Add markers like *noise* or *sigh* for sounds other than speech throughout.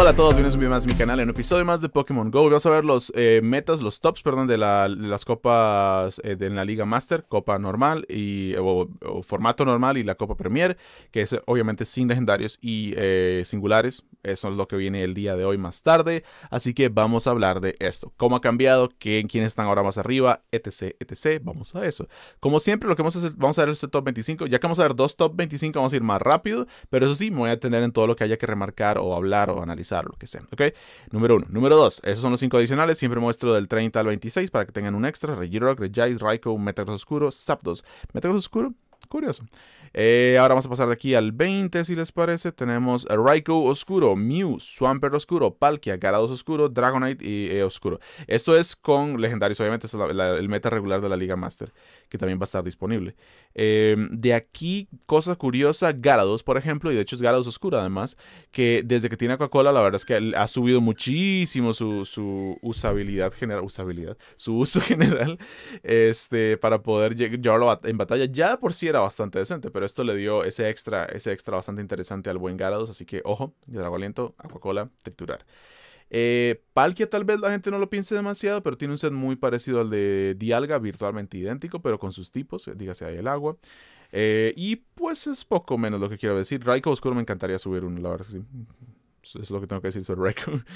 hola a todos, bienvenidos a un más a mi canal, en un episodio más de Pokémon GO Vamos a ver los eh, metas, los tops, perdón, de, las copas eh, de la Liga Master Copa normal y o, formato normal y la Copa Premier Que es obviamente sin legendarios y eh, singulares Eso es lo que viene el día de hoy más tarde Así que vamos a hablar de esto Cómo ha cambiado, quién, quiénes están ahora más arriba, etc, etc Vamos a eso Como siempre lo que vamos a hacer, vamos a ver este top 25 Ya que vamos a ver dos top 25 vamos a ir más rápido Pero eso sí, me voy a atender en todo lo que haya que remarcar o hablar o analizar lo que sea. ¿Ok? Número uno. Número 2 Esos son los cinco adicionales. Siempre muestro del 30 al 26 para que tengan un extra. Regirock, Regice, Raikou, Metagross Oscuro, Zapdos. Metagross Oscuro Curioso. Eh, ahora vamos a pasar de aquí al 20, si les parece. Tenemos Raikou Oscuro, Mew, Swampert Oscuro, Palkia, Garados Oscuro, Dragonite y eh, Oscuro. Esto es con legendarios, obviamente, es el meta regular de la Liga Master, que también va a estar disponible. Eh, de aquí, cosa curiosa, Garados, por ejemplo, y de hecho es Garados Oscuro, además, que desde que tiene Coca-Cola, la verdad es que ha subido muchísimo su, usabilidad general, usabilidad, su uso *laughs* general, este, para poder llevarlo en batalla. Ya por si era bastante decente, pero esto le dio ese extra, ese extra bastante interesante al buen Garados, así que ojo, Drago Aliento, cola triturar. Eh, Palkia tal vez la gente no lo piense demasiado, pero tiene un set muy parecido al de Dialga, virtualmente idéntico, pero con sus tipos, eh, dígase ahí el agua. Eh, y pues es poco menos lo que quiero decir. Raikou Oscuro me encantaría subir uno, la verdad es lo que tengo que decir sobre Record. *laughs*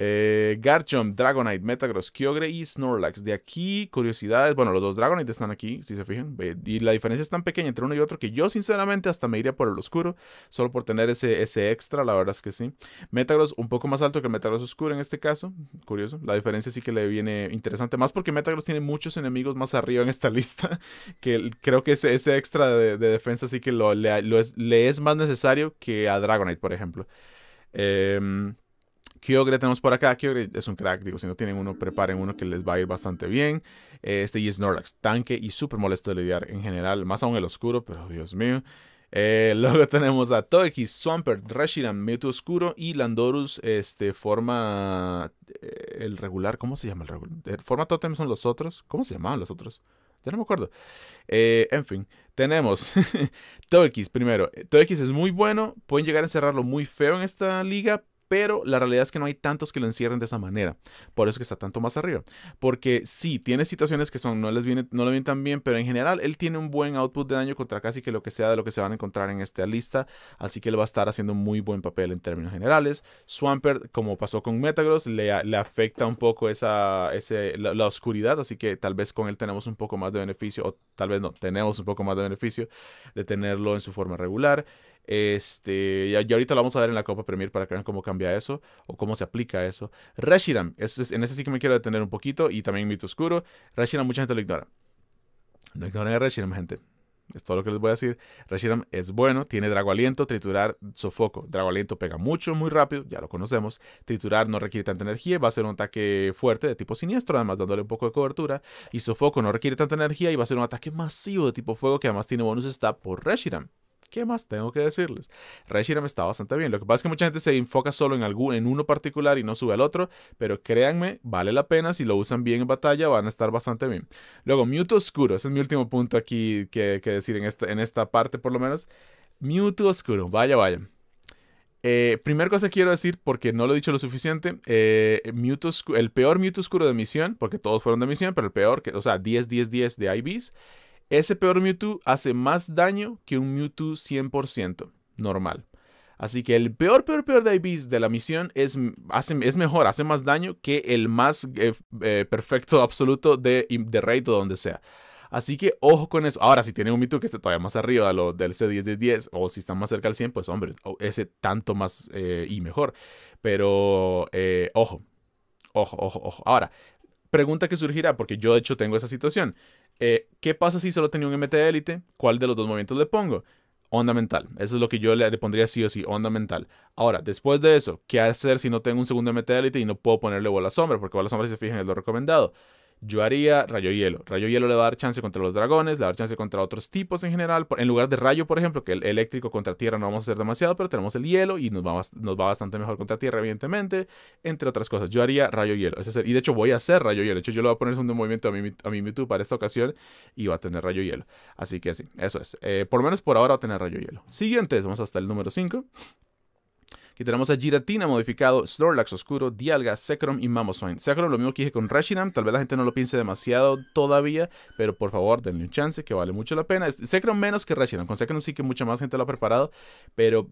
Eh, Garchomp, Dragonite, Metagross, Kyogre y Snorlax. De aquí, curiosidades. Bueno, los dos Dragonite están aquí, si se fijan. Y la diferencia es tan pequeña entre uno y otro que yo, sinceramente, hasta me iría por el oscuro. Solo por tener ese, ese extra, la verdad es que sí. Metagross un poco más alto que Metagross oscuro en este caso. Curioso. La diferencia sí que le viene interesante. Más porque Metagross tiene muchos enemigos más arriba en esta *laughs* lista. Que creo que ese, extra de, defensa sí que le es más necesario que a Dragonite, por ejemplo. Kyogre em, tenemos por acá. Kyogre es un crack, digo, si no tienen uno, preparen uno que les va a ir bastante bien. Este y Snorlax, tanque y súper molesto de lidiar en general, más aún el oscuro, pero Dios mío. Eh, *laughs* luego tenemos a Togekiss, Swampert, Reshiram, Mewtwo Oscuro y Landorus, este, forma eh, el regular, ¿cómo se llama el regular? Eh, forma Totem son los otros, ¿cómo se llamaban los otros? no me acuerdo. Eh, en fin, tenemos *laughs* TOX primero. Eh, TOX es muy bueno. Pueden llegar a encerrarlo muy feo en esta liga, pero la realidad es que no hay tantos que lo encierren de esa manera. Por eso que está tanto más arriba. Porque sí, tiene situaciones que son, no les viene, no le vienen tan bien, pero en general él tiene un buen output de daño contra casi que lo que sea de lo que se van a encontrar en esta lista. Así que él va a estar haciendo muy buen papel en términos generales. Swampert, como pasó con Metagross, le, afecta un poco esa, la, oscuridad. Así que tal vez con él tenemos un poco más de beneficio, o tal vez no, tenemos un poco más de beneficio de tenerlo en su forma regular. Este, y, ahorita lo vamos a ver en la Copa Premier para que vean cómo cambia eso o cómo se aplica eso. Reshiram, en ese sí que me quiero detener un poquito y también Mito Oscuro. Reshiram, mucha gente lo ignora. No ignoren a Reshiram, gente. Es todo lo que les voy a decir. Reshiram es bueno, tiene Drago Aliento, Triturar, Sofoco. Drago Aliento pega mucho, muy rápido, ya lo conocemos. Triturar no requiere tanta energía, va a ser un ataque fuerte de tipo siniestro, además dándole un poco de cobertura. Y Sofoco no requiere tanta energía y va a ser un ataque masivo de tipo fuego que además tiene bonus está por Reshiram. ¿Qué más tengo que decirles? Reshiram está bastante bien. Lo que pasa es que mucha gente se enfoca solo en, algún, en uno particular y no sube al otro, pero créanme, vale la pena. Si lo usan bien en batalla, van a estar bastante bien. Luego, Mute Oscuro. Ese es mi último punto aquí que, decir en esta, en esta parte, por lo menos. Mute Oscuro. Vaya, vaya. Eh, primera cosa quiero decir, porque no lo he dicho lo suficiente, eh, el peor Mute Oscuro de misión, porque todos fueron de misión, pero el peor, que, o sea, 10, 10, 10 de IBs, ese peor Mewtwo hace más daño que un Mewtwo 100% normal. Así que el peor, peor, peor de IBS de la misión es, hace, es mejor, hace más daño que el más eh, eh, perfecto *laughs* absoluto de, de Raid o donde sea. Así que ojo con eso. Ahora, si tiene un Mewtwo que esté todavía más arriba lo del C10 de 10 o si está más cerca al 100, pues hombre, ese tanto más eh, y mejor. Pero ojo, ojo, ojo, ojo. Ahora, pregunta que surgirá, porque yo de hecho tengo esa situación. Eh, ¿Qué pasa si solo tenía un MT de élite? ¿Cuál de los dos movimientos le pongo? Onda mental. Eso es lo que yo le, pondría sí o sí, onda mental. Ahora, después de eso, ¿qué hacer si no tengo un segundo MT de élite y no puedo ponerle bola sombra? Porque bola sombra, si se fijan, es lo recomendado. Yo haría Rayo Hielo. Rayo Hielo le va a dar chance contra los dragones, le va a dar chance contra otros tipos en general. En lugar de Rayo, por ejemplo, que el eléctrico contra tierra no vamos a hacer demasiado, pero tenemos el hielo y nos va, nos va bastante mejor contra tierra, evidentemente, entre otras cosas. Yo haría Rayo Hielo. y de hecho voy a hacer Rayo Hielo. De hecho, yo le voy a poner segundo movimiento a mi, a para esta ocasión y va a tener Rayo Hielo. Así que sí, eso es. Eh, por lo menos por ahora va a tener Rayo Hielo. Siguientes, vamos hasta el número 5. Aquí tenemos a Giratina modificado, Snorlax oscuro, Dialga, Zekrom y Mamoswine. Zekrom lo mismo que dije con Reshinam. tal vez la gente no lo piense demasiado todavía, pero por favor denle un chance que vale mucho la pena. Zekrom menos que Reshinam. con Zekrom sí que mucha más gente lo ha preparado, pero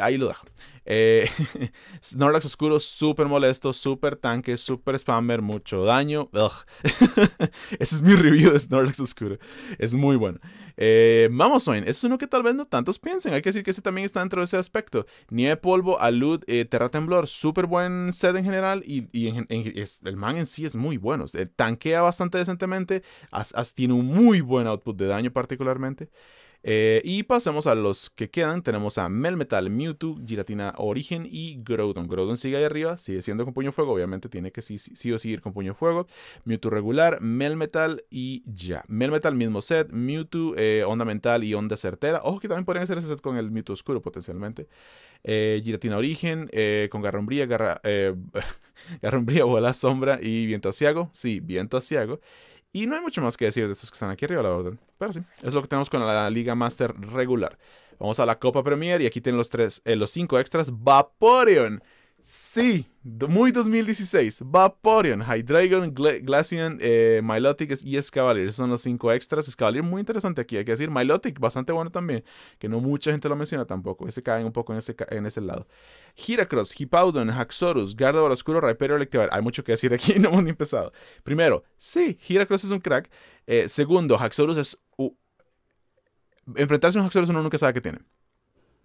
ahí lo dejo. Eh, *laughs* Snorlax oscuro, súper molesto, súper tanque, súper spammer, mucho daño. *laughs* Ese es mi review de Snorlax oscuro. Es muy bueno. Eh, Mamoswine, es uno que tal vez no tantos piensen. Hay que decir que ese también está dentro de ese aspecto. Nieve polvo, alud, eh, terra temblor, súper buen set en general. Y, el man en sí es muy bueno. Tanquea bastante decentemente. tiene un muy buen output de daño, particularmente. Eh, y pasemos a los que quedan. Tenemos a Melmetal, Mewtwo, Giratina Origen y Groudon. Groudon sigue ahí arriba, sigue siendo con puño fuego. Obviamente tiene que sí, sí o con puño fuego. Mewtwo regular, Melmetal y ya. Melmetal mismo set, Mewtwo, eh, Onda Mental y Onda Certera. Ojo que también podrían hacer ese set con el Mewtwo Oscuro potencialmente. Eh, Giratina Origen, con Garrombría, Garra, o la *laughs* Sombra y Viento Asiago. Sí, Viento Asiago y no hay mucho más que decir de estos que están aquí arriba, la verdad. Pero sí, es lo que tenemos con la Liga Master regular. Vamos a la Copa Premier y aquí tienen los, tres, eh, los cinco extras. Vaporeon. Sí, muy 2016. Vaporeon, Hydreigon, Gla Glaceon, eh, Milotic y Esos Son los cinco extras. Escavalier muy interesante aquí, hay que decir. Milotic, bastante bueno también. Que no mucha gente lo menciona tampoco. Ese cae un poco en ese, en ese lado. Giracross, Hippowdon, Haxorus, Gardevoir Oscuro, Rhyperior, Electivire. Hay mucho que decir aquí, *laughs* no hemos ni empezado. Primero, sí, Giracross es un crack. Eh, segundo, Haxorus es... enfrentarse a un Haxorus uno nunca sabe que tiene.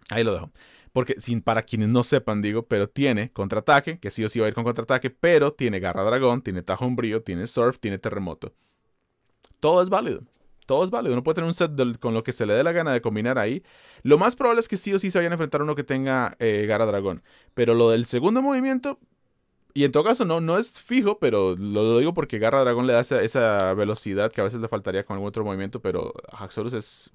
Ahí lo dejo. Porque, sin, para quienes no sepan, digo, pero tiene contraataque, que sí o sí va a ir con contraataque, pero tiene garra dragón, tiene tajo umbrío, tiene surf, tiene terremoto. Todo es válido. Todo es válido. Uno puede tener un set con lo que se le dé la gana de combinar ahí. Lo más probable es que sí o sí se vayan a enfrentar uno que tenga eh, garra dragón. Pero lo del segundo movimiento, y en todo caso, no, no es fijo, pero lo, digo porque Garra Dragón le da esa, esa, velocidad que a veces le faltaría con algún otro movimiento, pero Haxorus es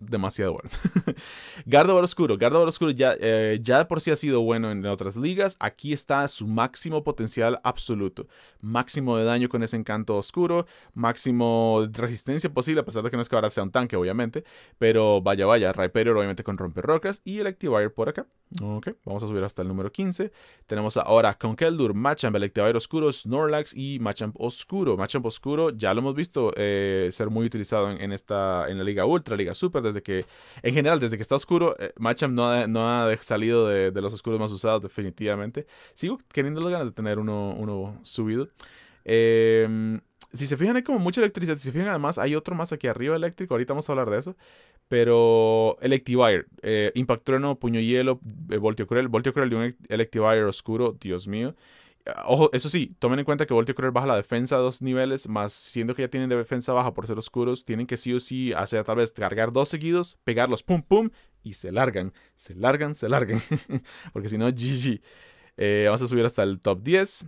demasiado bueno. *laughs* Gardevoir Oscuro. Gardevoir Oscuro ya, eh, ya por sí ha sido bueno en otras ligas. Aquí está su máximo potencial absoluto. Máximo de daño con ese encanto oscuro. Máximo resistencia posible, a pesar de que no es que ahora sea un tanque, obviamente. Pero vaya, vaya. Rhyperior, obviamente, con rocas Y el por acá. Ok, vamos a subir hasta el número 15. Tenemos ahora con Keldur, Machamp, Electivire Oscuro, Snorlax y Machamp Oscuro. Machamp Oscuro ya lo hemos visto eh, ser muy utilizado en, esta, en la Liga Ultra, Liga Super desde que, en general, desde que está oscuro, eh, no ha, salido de, los oscuros más usados, definitivamente. Sigo queriendo las ganas de tener uno, subido. Em, si se fijan, hay como mucha electricidad. Si se fijan, además, hay otro más aquí arriba eléctrico. Ahorita vamos a hablar de eso. Pero Electivire, eh, Impact Trueno, Puño Hielo, eh, Voltio Cruel. Voltio Cruel de un Electivire oscuro, Dios mío ojo, eso sí, tomen en cuenta que Voltio Cruel baja la defensa a dos niveles, más siendo que ya tienen defensa baja por ser oscuros, tienen que sí o sí hacer tal vez cargar dos seguidos, pegarlos pum pum y se largan, se largan, se largan, *laughs* porque si no, GG. Eh, vamos a subir hasta el top 10.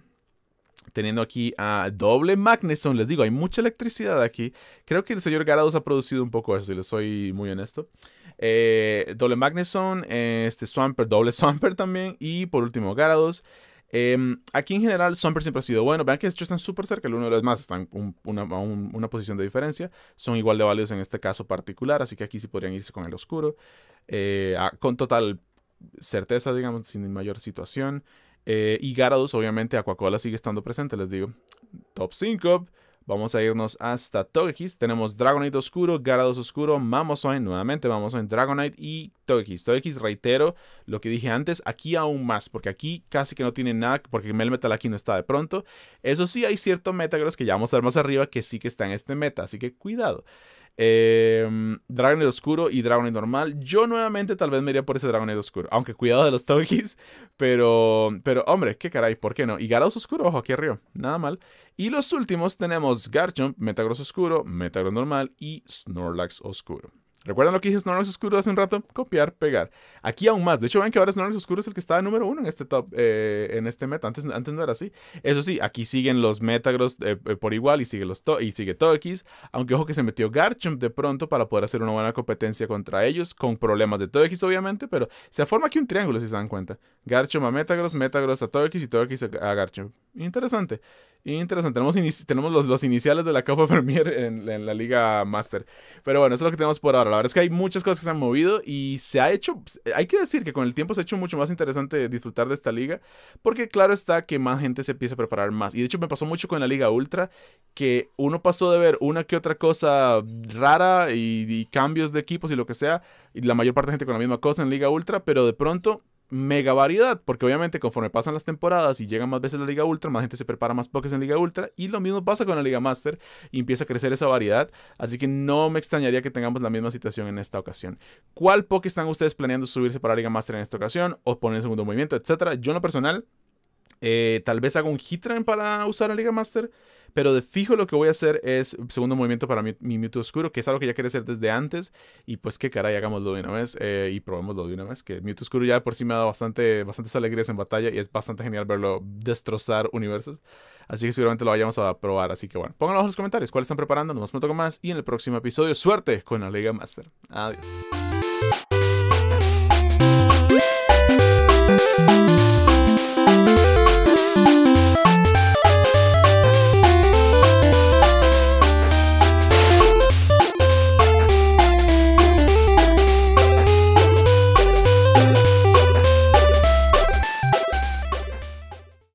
Teniendo aquí a doble Magneson, les digo, hay mucha electricidad aquí. Creo que el señor Garados ha producido un poco eso, si les soy muy honesto. Eh, doble Magneson, eh, este Swamper, doble *laughs* Swamper también. Y por último, Garados. Em, aquí en general, son siempre ha sido bueno. Vean que estos están súper cerca el uno de los más, están una, posición de diferencia. Son igual de válidos en este caso particular, así que aquí sí podrían irse con el oscuro. Eh, con total certeza, digamos, sin mayor situación. Eh, y Garados, obviamente, a Aquacola sigue estando presente, les digo. Top 5. Vamos a irnos hasta Togekiss. Tenemos Dragonite Oscuro, Garados Oscuro, Mamoswine, nuevamente Mamoswine, Dragonite y Togekiss. Togekiss, reitero lo que dije antes, aquí aún más, porque aquí casi que no tiene nada, porque Melmetal aquí no está de pronto. Eso sí, hay cierto metagross que ya vamos a ver más arriba que sí que está en este meta, así que cuidado. Eh, em, Dragonite Oscuro y Dragonite Normal. Yo nuevamente tal vez me iría por ese Dragonite Oscuro. Aunque cuidado de los Tokis Pero, pero hombre, qué caray, ¿por qué no? Y Garados Oscuro, ojo, aquí arriba. Nada mal. Y los últimos tenemos Garchomp, Metagross Oscuro, Metagross Normal y Snorlax Oscuro. ¿Recuerdan lo que dije Snorlax Oscuro hace un rato? Copiar, pegar. Aquí aún más. De hecho, ven que ahora Snorlax Oscuro es el que estaba número uno en este top, eh, en este meta. Antes, antes no era así. Eso sí, aquí siguen los Metagross eh, eh, por igual y sigue, los y sigue Aunque ojo que se metió Garchomp de pronto para poder hacer una buena competencia contra ellos. Con problemas de Togekiss, obviamente, pero se forma aquí un triángulo, si se dan cuenta. Garchomp a Metagross, Metagross a Togekiss y Togekiss a Garchomp. Interesante. Interesante. Tenemos, tenemos los, iniciales de la Copa *laughs* Premier en, la Liga Master. Pero bueno, eso es lo que tenemos por ahora. La verdad es que hay muchas cosas que se han movido y se ha hecho. Pues, hay que decir que con el tiempo se ha hecho mucho más interesante disfrutar de esta liga. Porque claro está que más gente se empieza a preparar más. Y de hecho me pasó mucho con la Liga Ultra. Que uno pasó de ver una que otra cosa rara y, y cambios de equipos y lo que sea. Y la mayor parte de gente con la misma cosa en Liga Ultra. Pero de pronto mega variedad, porque obviamente conforme pasan las temporadas y llegan más veces la Liga Ultra, más gente se prepara más pokés en Liga Ultra y lo mismo pasa con la Liga Master y empieza a crecer esa variedad, así que no me extrañaría que tengamos la misma situación en esta ocasión. ¿Cuál Poké están ustedes planeando subirse para la Liga Master en esta ocasión o poner el segundo movimiento, etcétera? Yo en lo personal eh, tal vez haga un Hitran para usar la Liga Master. Pero de fijo lo que voy a hacer es segundo movimiento para mi, mi Mewtwo Oscuro, que es algo que ya quería hacer desde antes. Y pues que caray, hagámoslo de una vez eh, y probémoslo de una vez. Que Mewtwo Oscuro ya por sí me ha dado bastante, bastantes alegrías en batalla y es bastante genial verlo destrozar universos. Así que seguramente lo vayamos a probar. Así que bueno, pónganlo los comentarios cuál están preparando. Nos vemos pronto con más. Y en el próximo episodio, suerte con la Liga Master. Adiós.